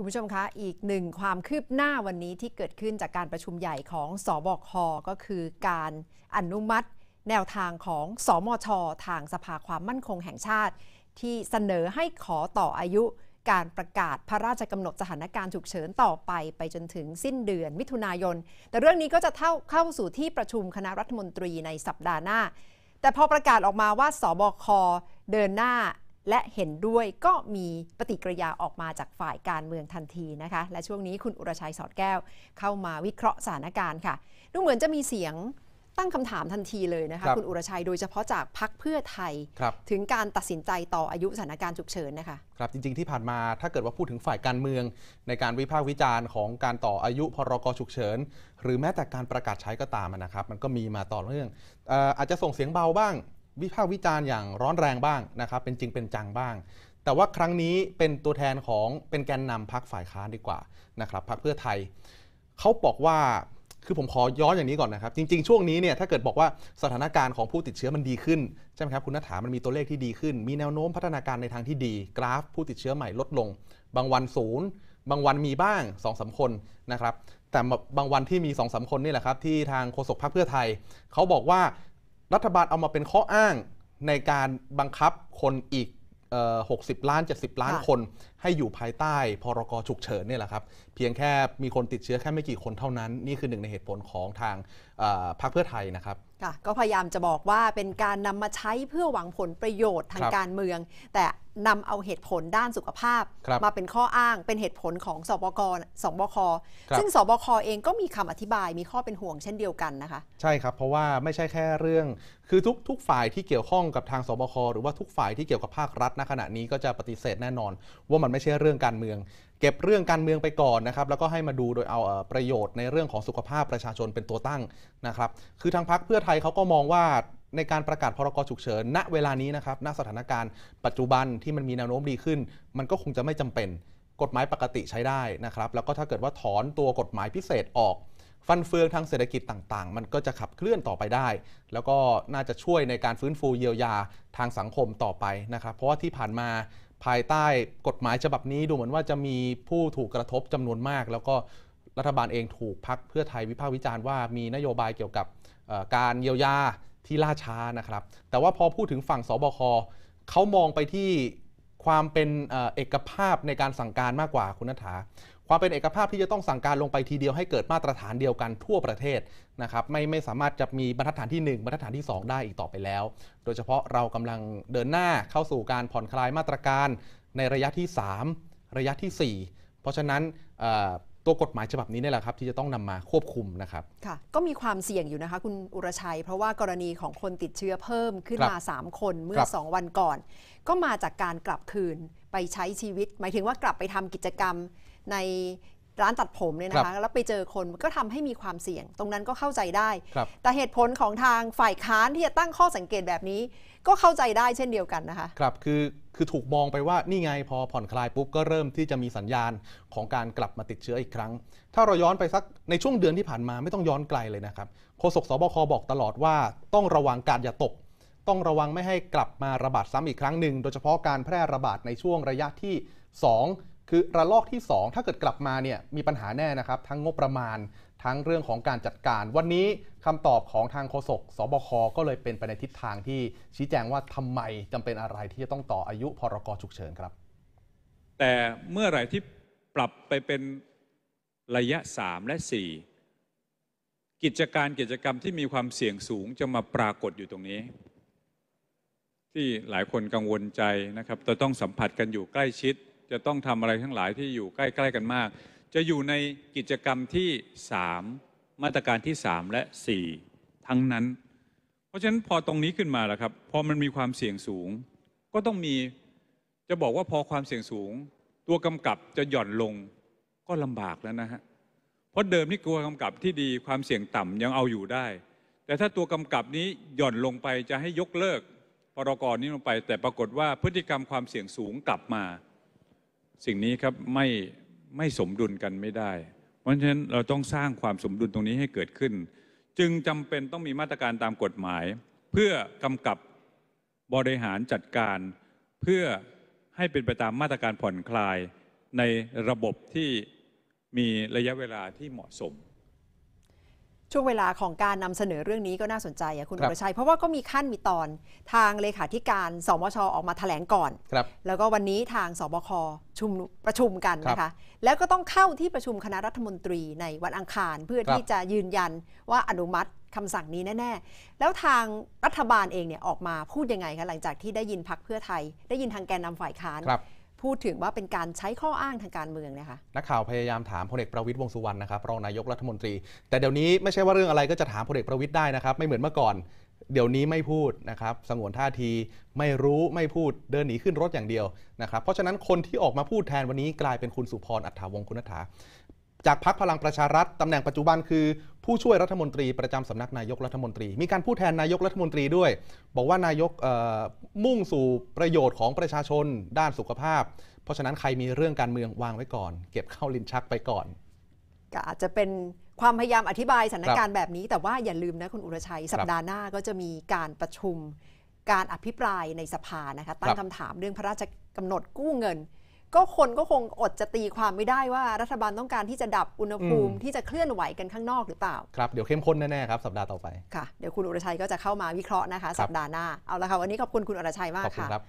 คุณผู้ชมคะ อีกหนึ่งความคืบหน้าวันนี้ที่เกิดขึ้นจากการประชุมใหญ่ของสอบคก็คือการอนุมัติแนวทางของสอมชทางสภาความมั่นคงแห่งชาติ ที่เสนอให้ขอต่ออายุ การประกาศพระราชกำหนดสถานการณ์ฉุกเฉินต่อไปไปจนถึงสิ้นเดือนมิถุนายน แต่เรื่องนี้ก็จะเท่าเข้าสู่ที่ประชุมคณะรัฐมนตรีในสัปดาห์หน้า แต่พอประกาศออกมาว่า สบคเดินหน้าและเห็นด้วยก็มีปฏิกิริยาออกมาจากฝ่ายการเมืองทันทีนะคะและช่วงนี้คุณอุรชัยสอดแก้วเข้ามาวิเคราะห์สถานการณ์ค่ะดูเหมือนจะมีเสียงตั้งคำถามทันทีเลยนะคะคคุณอุรชัยโดยเฉพาะจากพักเพื่อไทย ถึงการตัดสินใจต่ออายุสถานการณ์ฉุกเฉินนะคะครับจริงๆที่ผ่านมาถ้าเกิดว่าพูดถึงฝ่ายการเมือง ในการวิพากษ์วิจารณ์ของการต่ออายุพรกฉุกเฉินหรือแม้แต่การประกาศใช้ก็ตามนะครับ มันก็มีมาต่อเนื่องออาจจะส่งเสียงเบาบ้างวิพากษ์วิจารณ์อย่างร้อนแรงบ้างนะครับเป็นจริงเป็นจังบ้าง แต่ว่าครั้งนี้เป็นตัวแทนของเป็นแกนนำพักฝ่ายค้านดีกว่านะครับพักเพื่อไทย เขาบอกว่าคือผมขอย้อนอย่างนี้ก่อนนะครับ จริงๆช่วงนี้เนี่ยถ้าเกิดบอกว่าสถานการณ์ของผู้ติดเชื้อมันดีขึ้นใช่ไหมครับคุณนัฐามันมีตัวเลขที่ดีขึ้น มีแนวโน้มพัฒนาการในทางที่ดี กราฟผู้ติดเชื้อใหม่ลดลง บางวันศูนย์บางวันมีบ้าง2อสคนนะครับ แต่บางวันที่มี2อสคนนี่แหละครับที่ทางโฆษกพรรคเพื่อไทยเขาบอกว่ารัฐบาลเอามาเป็นข้ออ้างในการบังคับคนอีก 60ล้าน70 ล้านคนให้อยู่ภายใต้พรกฉุกเฉินเนี่ยแหละครับเพียงแค่มีคนติดเชื้อแค่ไม่กี่คนเท่านั้นนี่คือหนึ่งในเหตุผลของทางพรรคเพื่อไทยนะครับค่ะก็พยายามจะบอกว่าเป็นการนำมาใช้เพื่อหวังผลประโยชน์ทางการเมือง แต่นำเอาเหตุผลด้านสุขภาพมาเป็นข้ออ้างเป็นเหตุผลของสบกสบคซึ่งสบคเองก็มีคำอธิบายมีข้อเป็นห่วงเช่นเดียวกันนะคะใช่ครับเพราะว่าไม่ใช่แค่เรื่องคือทุกทุกฝ่ายที่เกี่ยวข้องกับทางสบคหรือว่าทุกฝ่ายที่เกี่ยวกับภาครัฐณขณะนี้ก็จะปฏิเสธแน่นอน ว่ามันันไม่ใช่เรื่องการเมือง เก็บเรื่องการเมืองไปก่อนนะครับแล้วก็ให้มาดูโดยเอาประโยชน์ในเรื่องของสุขภาพประชาชนเป็นตัวตั้งนะครับคือทางพักเพื่อไทยเขาก็มองว่าในการประกาศพรกฉุกเฉินณเวลานี้นะครับณสถานการณ์ปัจจุบันที่มันมีแนวโน้มดีขึ้น มันก็คงจะไม่จำเป็นกฎหมายปกติใช้ได้นะครับ แล้วก็ถ้าเกิดว่าถอนตัวกฎหมายพิเศษออก ฟันเฟืองทางเศรษฐกิจต่างๆ มันก็จะขับเคลื่อนต่อไปได้ แล้วก็น่าจะช่วยในการฟื้นฟูเยียวยาทางสังคมต่อไปนะครับเพราะว่าที่ผ่านมาภายใต้กฎหมายฉบับนี้ดูเหมือนว่าจะมีผู้ถูกกระทบจำนวนมาก แล้วก็รัฐบาลเองถูกพักเพื่อไทยวิพากษ์วิจารณ์ว่ามีนโยบายเกี่ยวกับการเยียวยาที่ล่าช้านะครับ แต่ว่าพอพูดถึงฝั่งสบคเขามองไปที่ความเป็นเอกภาพในการสั่งการมากกว่าคุณนัฐาความเป็นเอกภาพที่จะต้องสั่งการลงไปทีเดียวให้เกิดมาตรฐานเดียวกันทั่วประเทศนะครับไม่ไม่สามารถจะมีบรรทัดฐานที่ 1 บรรทัดฐานที่ 2 ได้อีกต่อไปแล้ว โดยเฉพาะเรากำลังเดินหน้าเข้าสู่การผ่อนคลายมาตรการในระยะที่ 3 ระยะที่ 4 เพราะฉะนั้นัวกฎหมายฉบับนี้นี่แหละครับ ที่จะต้องนำมาควบคุมนะครับค่ะก็มีความเสี่ยงอยู่นะคะคุณอุรชัย เพราะว่ากรณีของคนติดเชื้อเพิ่มขึ้นมา 3 คนเมื่อ 2 วันก่อน ก็มาจากการกลับคืนไปใช้ชีวิต หมายถึงว่ากลับไปทำกิจกรรมในร้านตัดผมเนี่ยนะคะแล้วไปเจอคนก็ทำให้มีความเสี่ยง ตรงนั้นก็เข้าใจได้ แต่เหตุผลของทางฝ่ายค้านที่จะตั้งข้อสังเกตแบบนี้ก็เข้าใจได้เช่นเดียวกันนะคะครับคือคือถูกมองไปว่านี่ไงพอผ่อนคลายปุ๊บก็เริ่มที่จะมีสัญญาณของการกลับมาติดเชื้ออีกครั้ง ถ้าเราย้อนไปสักในช่วงเดือนที่ผ่านมาไม่ต้องย้อนไกลเลยนะครับโฆษกสบคบอกตลอดว่า ต้องระวังการอย่าตก ต้องระวังไม่ให้กลับมาระบาดซ้ำอีกครั้งหนึ่งโดยเฉพาะการแพร่ระบาดในช่วงระยะที่ 2คือระลอกที่ 2 ถ้าเกิดกลับมาเนี่ยมีปัญหาแน่นะครับ ทั้งงบประมาณทั้งเรื่องของการจัดการ วันนี้คำตอบของทางโฆษกสบค ก็เลยเป็นไปในทิศทางที่ชี้แจงว่าทำไมจำเป็นอะไรที่จะต้องต่ออายุพรกฉุกเฉินครับ แต่เมื่อไหร่ที่ปรับไปเป็นระยะ 3 และ 4 กิจการกิจกรรมที่มีความเสี่ยงสูงจะมาปรากฏอยู่ตรงนี้ ที่หลายคนกังวลใจนะครับจะต้องสัมผัสกันอยู่ใกล้ชิดจะต้องทำอะไรทั้งหลายที่อยู่ใกล้ๆ กันมาก จะอยู่ในกิจกรรมที่ 3 มาตรการที่ 3 และ 4 ทั้งนั้น เพราะฉะนั้นพอตรงนี้ขึ้นมาแล้วครับพอมันมีความเสี่ยงสูง ก็ต้องมีจะบอกว่าพอความเสี่ยงสูง ตัวกำกับจะหย่อนลงก็ลำบากแล้วนะฮะ เพราะเดิมที่กลัวกำกับที่ดีความเสี่ยงต่ำยังเอาอยู่ได้ แต่ถ้าตัวกำกับนี้หย่อนลงไปจะให้ยกเลิกพรกรนี้ลงไป แต่ปรากฏว่าพฤติกรรมความเสี่ยงสูงกลับมาสิ่งนี้ครับไม่ไม่สมดุลกันไม่ได้ เพราะฉะนั้นเราต้องสร้างความสมดุลตรงนี้ให้เกิดขึ้น จึงจำเป็นต้องมีมาตรการตามกฎหมาย เพื่อกำกับบริหารจัดการ เพื่อให้เป็นไปตามมาตรการผ่อนคลายในระบบที่มีระยะเวลาที่เหมาะสมช่วงเวลาของการนำเสนอเรื่องนี้ก็น่าสนใจคุณอรชัย เพราะว่าก็มีขั้นมีตอนทางเลขาธิการสมชออกมาแถลงก่อนแล้วก็วันนี้ทางสบคชุมประชุมกันนะคะแล้วก็ต้องเข้าที่ประชุมคณะรัฐมนตรีในวันอังคารเพื่อที่จะยืนยันว่าอนุมัติคำสั่งนี้แน่ ๆ แล้วทางรัฐบาลเองเนี่ยออกมาพูดยังไงคะหลังจากที่ได้ยินพักเพื่อไทย ได้ยินทางแกนนำฝ่ายค้านพูดถึงว่าเป็นการใช้ข้ออ้างทางการเมืองนะคะ นักข่าวพยายามถามพลเอกประวิตยวงสุวรรณนะครับรองนายกรัฐมนตรี แต่เดี๋ยวนี้ไม่ใช่ว่าเรื่องอะไรก็จะถามพลเอกประวิตยได้นะครับ ไม่เหมือนเมื่อก่อน เดี๋ยวนี้ไม่พูดนะครับสงวนท่าทีไม่รู้ไม่พูดเดินหนีขึ้นรถอย่างเดียวนะครับเพราะฉะนั้นคนที่ออกมาพูดแทนวันนี้กลายเป็นคุณสุพรอัฐาวงคุณัฐาจากพักพลังประชารัฐตำแหน่งปัจจุบันคือ ผู้ช่วยรัฐมนตรีประจำสำนักนายกรัฐมนตรี มีการพูดแทนนายกรัฐมนตรีด้วย บอกว่านายกมุ่งสู่ประโยชน์ของประชาชนด้านสุขภาพ เพราะฉะนั้นใครมีเรื่องการเมืองวางไว้ก่อน เก็บเข้าลิ้นชักไปก่อน ก็อาจจะเป็นความพยายามอธิบายสถานการณ์แบบนี้แต่ว่าอย่าลืมนะคุณอุรชัยสัปดาห์หน้าก็จะมีการประชุมการอภิปรายในสภานะคะตั้งคำถามเรื่องพระราชกำหนดกู้เงินก็คนก็คงอดจะตีความไม่ได้ว่า รัฐบาลต้องการที่จะดับอุณหภูมิที่จะเคลื่อนไหวกันข้างนอกหรือเปล่า ครับ เดี๋ยวเข้มข้นแน่ๆครับ สัปดาห์ต่อไป ค่ะ เดี๋ยวคุณอรชัยก็จะเข้ามาวิเคราะห์นะคะสัปดาห์หน้าเอาละค่ะวันนี้ขอบคุณคุณอรชัยมากค่ะ